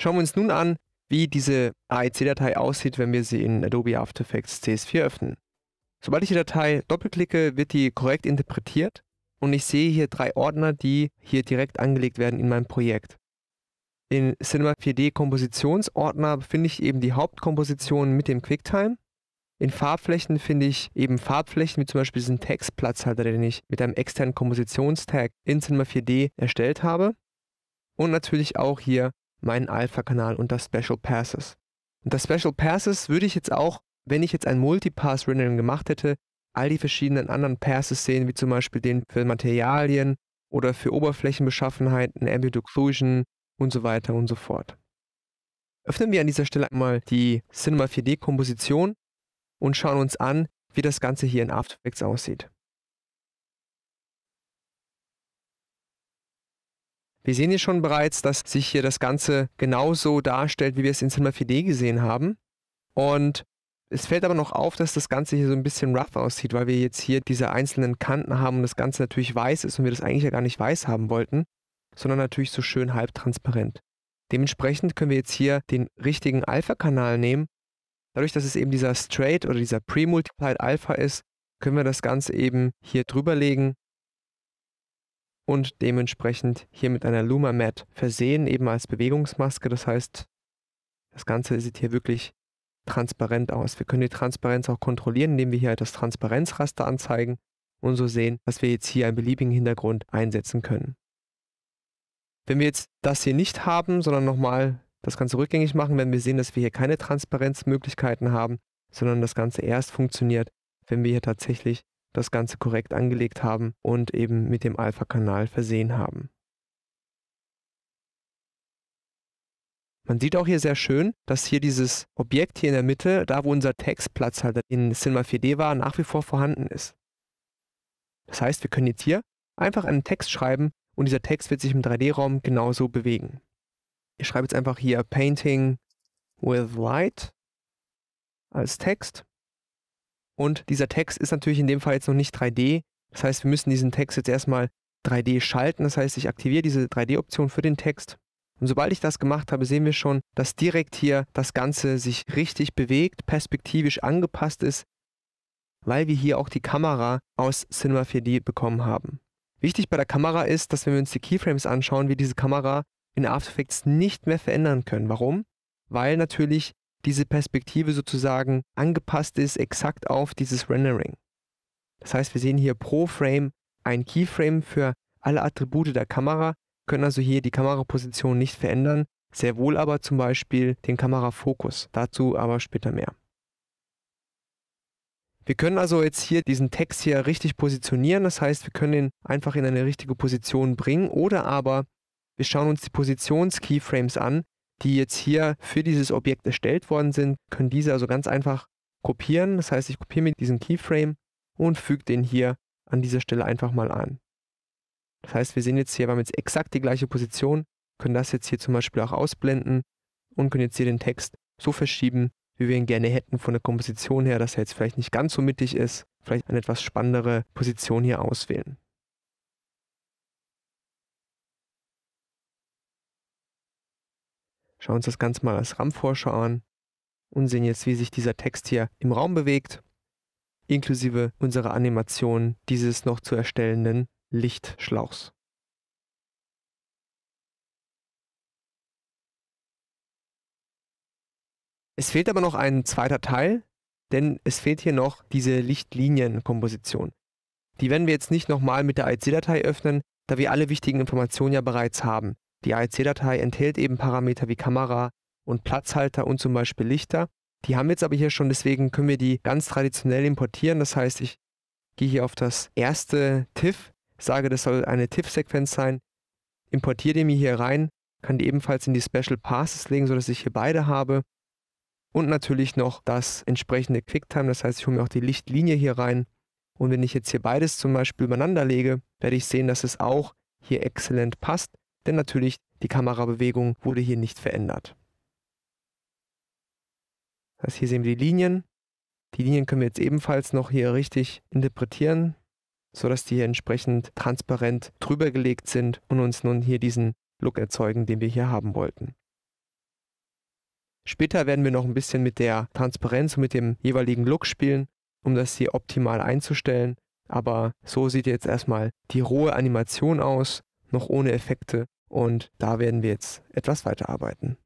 Schauen wir uns nun an, wie diese AEC-Datei aussieht, wenn wir sie in Adobe After Effects CS4 öffnen. Sobald ich die Datei doppelklicke, wird die korrekt interpretiert und ich sehe hier drei Ordner, die hier direkt angelegt werden in meinem Projekt. In Cinema 4D Kompositionsordner finde ich eben die Hauptkomposition mit dem Quicktime. In Farbflächen finde ich eben Farbflächen wie zum Beispiel diesen Textplatzhalter, den ich mit einem externen Kompositionstag in Cinema 4D erstellt habe. Und natürlich auch hier meinen Alpha-Kanal unter Special Passes. Unter Special Passes würde ich jetzt auch, wenn ich jetzt ein Multipass-Rendering gemacht hätte, all die verschiedenen anderen Passes sehen, wie zum Beispiel den für Materialien oder für Oberflächenbeschaffenheiten, Ambient Occlusion und so weiter und so fort. Öffnen wir an dieser Stelle einmal die Cinema 4D-Komposition und schauen uns an, wie das Ganze hier in After Effects aussieht. Wir sehen hier schon bereits, dass sich hier das Ganze genauso darstellt, wie wir es in Cinema 4D gesehen haben. Und es fällt aber noch auf, dass das Ganze hier so ein bisschen rough aussieht, weil wir jetzt hier diese einzelnen Kanten haben und das Ganze natürlich weiß ist und wir das eigentlich ja gar nicht weiß haben wollten, sondern natürlich so schön halbtransparent. Dementsprechend können wir jetzt hier den richtigen Alpha-Kanal nehmen. Dadurch, dass es eben dieser Straight oder dieser Pre-Multiplied Alpha ist, können wir das Ganze eben hier drüber legen und dementsprechend hier mit einer Luma Mat versehen, eben als Bewegungsmaske. Das heißt, das Ganze sieht hier wirklich transparent aus. Wir können die Transparenz auch kontrollieren, indem wir hier halt das Transparenzraster anzeigen und so sehen, dass wir jetzt hier einen beliebigen Hintergrund einsetzen können. Wenn wir jetzt das hier nicht haben, sondern nochmal das Ganze rückgängig machen, wenn wir sehen, dass wir hier keine Transparenzmöglichkeiten haben, sondern das Ganze erst funktioniert, wenn wir hier tatsächlich das Ganze korrekt angelegt haben und eben mit dem Alpha-Kanal versehen haben. Man sieht auch hier sehr schön, dass hier dieses Objekt hier in der Mitte, da wo unser Textplatzhalter in Cinema 4D war, nach wie vor vorhanden ist. Das heißt, wir können jetzt hier einfach einen Text schreiben und dieser Text wird sich im 3D-Raum genauso bewegen. Ich schreibe jetzt einfach hier Painting with Light als Text und dieser Text ist natürlich in dem Fall jetzt noch nicht 3D. Das heißt, wir müssen diesen Text jetzt erstmal 3D schalten. Das heißt, ich aktiviere diese 3D-Option für den Text. Und sobald ich das gemacht habe, sehen wir schon, dass direkt hier das Ganze sich richtig bewegt, perspektivisch angepasst ist, weil wir hier auch die Kamera aus Cinema 4D bekommen haben. Wichtig bei der Kamera ist, dass wenn wir uns die Keyframes anschauen, wir diese Kamera in After Effects nicht mehr verändern können. Warum? Weil natürlich diese Perspektive sozusagen angepasst ist, exakt auf dieses Rendering. Das heißt, wir sehen hier pro Frame ein Keyframe für alle Attribute der Kamera, können also hier die Kameraposition nicht verändern, sehr wohl aber zum Beispiel den Kamerafokus. Dazu aber später mehr. Wir können also jetzt hier diesen Text hier richtig positionieren, das heißt, wir können ihn einfach in eine richtige Position bringen oder aber wir schauen uns die Positions-Keyframes an, die jetzt hier für dieses Objekt erstellt worden sind, können diese also ganz einfach kopieren. Das heißt, ich kopiere mir diesen Keyframe und füge den hier an dieser Stelle einfach mal an. Das heißt, wir sehen jetzt hier, wir haben jetzt exakt die gleiche Position, können das jetzt hier zum Beispiel auch ausblenden und können jetzt hier den Text so verschieben, wie wir ihn gerne hätten von der Komposition her, dass er jetzt vielleicht nicht ganz so mittig ist, vielleicht eine etwas spannendere Position hier auswählen. schauen uns das Ganze mal als RAM-Vorschau an und sehen jetzt, wie sich dieser Text hier im Raum bewegt, inklusive unserer Animation dieses noch zu erstellenden Lichtschlauchs. Es fehlt aber noch ein zweiter Teil, denn es fehlt hier noch diese Lichtlinienkomposition. Die werden wir jetzt nicht nochmal mit der IC-Datei öffnen, da wir alle wichtigen Informationen ja bereits haben. Die AEC-Datei enthält eben Parameter wie Kamera und Platzhalter und zum Beispiel Lichter. Die haben wir jetzt aber hier schon, deswegen können wir die ganz traditionell importieren. Das heißt, ich gehe hier auf das erste TIFF, sage, das soll eine TIFF-Sequenz sein, importiere die mir hier rein, kann die ebenfalls in die Special Passes legen, sodass ich hier beide habe. Und natürlich noch das entsprechende Quicktime, das heißt, ich hole mir auch die Lichtlinie hier rein. Und wenn ich jetzt hier beides zum Beispiel übereinander lege, werde ich sehen, dass es auch hier exzellent passt denn natürlich die Kamerabewegung wurde hier nicht verändert. Das heißt, hier sehen wir die Linien. Die Linien können wir jetzt ebenfalls noch hier richtig interpretieren, sodass die hier entsprechend transparent drüber gelegt sind und uns nun hier diesen Look erzeugen, den wir hier haben wollten. Später werden wir noch ein bisschen mit der Transparenz und mit dem jeweiligen Look spielen, um das hier optimal einzustellen. Aber so sieht jetzt erstmal die rohe Animation aus, noch ohne Effekte und da werden wir jetzt etwas weiterarbeiten.